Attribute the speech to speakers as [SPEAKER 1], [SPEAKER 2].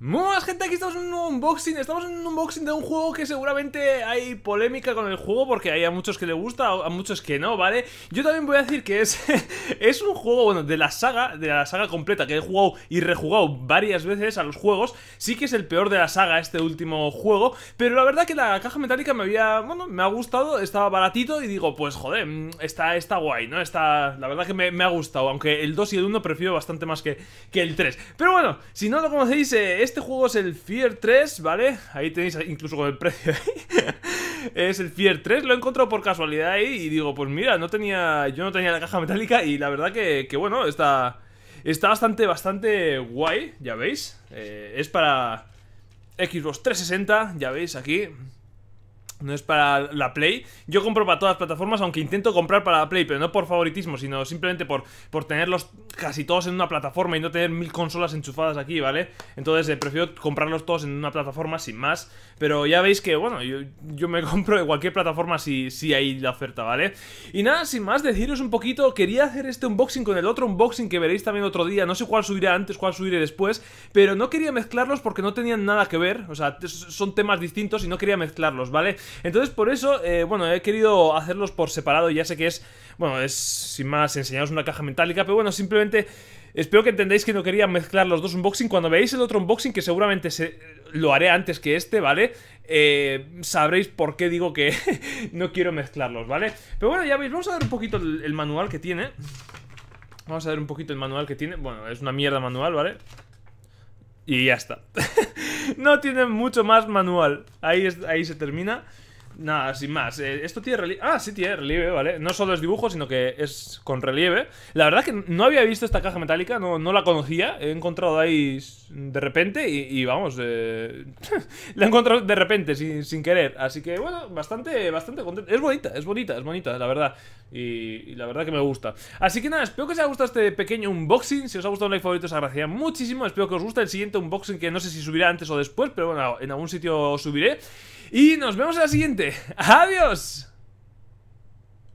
[SPEAKER 1] Muy buenas gente, aquí estamos en un unboxing Estamos en un unboxing de un juego que seguramente hay polémica con el juego Porque hay a muchos que le gusta, a muchos que no, ¿vale? Yo también voy a decir que es, es un juego, bueno, de la saga, de la saga completa Que he jugado y rejugado varias veces a los juegos Sí que es el peor de la saga este último juego Pero la verdad que la caja metálica me había, bueno, me ha gustado Estaba baratito y digo, pues joder, mm, está, está guay, ¿no? Está, la verdad que me, ha gustado Aunque el 2 y el 1 prefiero bastante más que, el 3 Pero bueno, si no lo conocéis, es eh, este juego es el Fear 3, ¿vale? Ahí tenéis incluso con el precio ¿eh? Es el Fear 3, lo he encontrado por casualidad ahí y digo, pues mira, no tenía, yo no tenía la caja metálica y la verdad que, bueno, está, está bastante, bastante guay, ya veis. Eh, es para Xbox 360, ya veis aquí, no es para la Play. Yo compro para todas las plataformas, aunque intento comprar para la Play, pero no por favoritismo, sino simplemente por, por tenerlos casi todos en una plataforma y no tener mil consolas enchufadas aquí, ¿vale? Entonces eh, prefiero comprarlos todos en una plataforma sin más. Pero ya veis que, bueno, yo, me compro de cualquier plataforma si, si hay la oferta, ¿vale? Y nada, sin más, deciros un poquito, quería hacer este unboxing con el otro unboxing que veréis también otro día. No sé cuál subiré antes, cuál subiré después, pero no quería mezclarlos porque no tenían nada que ver. O sea, son temas distintos y no quería mezclarlos, ¿vale? Entonces, por eso, eh, bueno, he querido hacerlos por separado. Ya sé que es, bueno, es sin más enseñaros una caja metálica, pero bueno, simplemente... Espero que entendáis que no quería mezclar los dos unboxing. Cuando veáis el otro unboxing, que seguramente se, lo haré antes que este, ¿vale? Eh, sabréis por qué digo que no quiero mezclarlos, ¿vale? Pero bueno, ya veis, vamos a ver un poquito el, manual que tiene. Vamos a ver un poquito el manual que tiene. Bueno, es una mierda manual, ¿vale? vale y ya está. no tiene mucho más manual. Ahí, ahí se termina nada, sin más. Eh, esto tiene relieve. Ah, sí tiene relieve, ¿vale? No solo es dibujo, sino que es con relieve. La verdad que no había visto esta caja metálica, no, no la conocía. He encontrado ahí de repente y, vamos, eh, la he encontrado de repente, sin, querer. Así que, bueno, bastante, bastante contento. Es bonita, es bonita, es bonita, la verdad. Y, la verdad que me gusta. Así que nada, espero que os haya gustado este pequeño unboxing. Si os ha gustado un like favorito, os agradecería muchísimo. Espero que os guste el siguiente unboxing, que no sé si subirá antes o después, pero bueno, en algún sitio subiré. Y nos vemos en la siguiente. adiós.